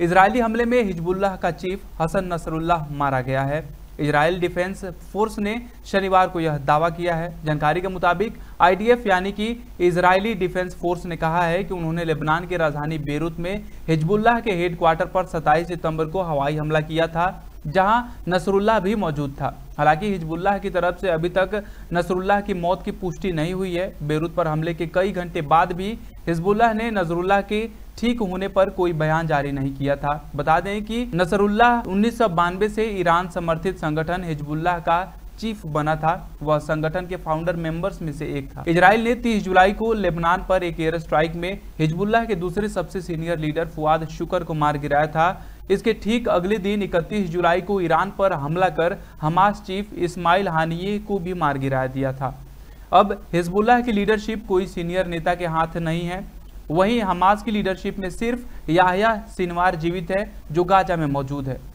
Israeli हमले में Hezbollah का चीफ हसन नसरुल्लाह मारा गया है इसराइल डिफेंस फोर्स ने शनिवार को यह दावा किया है जानकारी के मुताबिक आईडीएफ यानी कि इसराइली डिफेंस फोर्स ने कहा है कि उन्होंने लेबनान की राजधानी बेरूत में हिजबुल्लाह के हेडक्वार्टर पर 27 सितंबर को हवाई हमला किया था जहां नसरुल्लाह भी मौजूद था हालांकि हिजबुल्लाह की तरफ से अभी तक नसरुल्लाह की मौत की पुष्टि नहीं हुई है बेरूत पर हमले के कई घंटे बाद भी हिजबुल्लाह ने नजरुल्लाह की ठीक होने पर कोई बयान जारी नहीं किया था बता दें कि नसरुल्लाह उन्नीस से ईरान समर्थित संगठन हिजबुल्लाह का चीफ बना था वह संगठन के फाउंडर मेंबर्स में से एक था इसराइल ने 30 जुलाई को लेबनान पर एक एयर स्ट्राइक में हिजबुल्लाह के दूसरे सबसे सीनियर लीडर फुआद शुकर को मार गिराया था इसके ठीक अगले दिन 31 जुलाई को ईरान पर हमला कर हमास चीफ इस्माइल हानिये को भी मार गिराया दिया था अब हिजबुल्लाह की लीडरशिप कोई सीनियर नेता के हाथ नहीं है वहीं हमास की लीडरशिप में सिर्फ याहिया सिनवार जीवित है जो गाजा में मौजूद है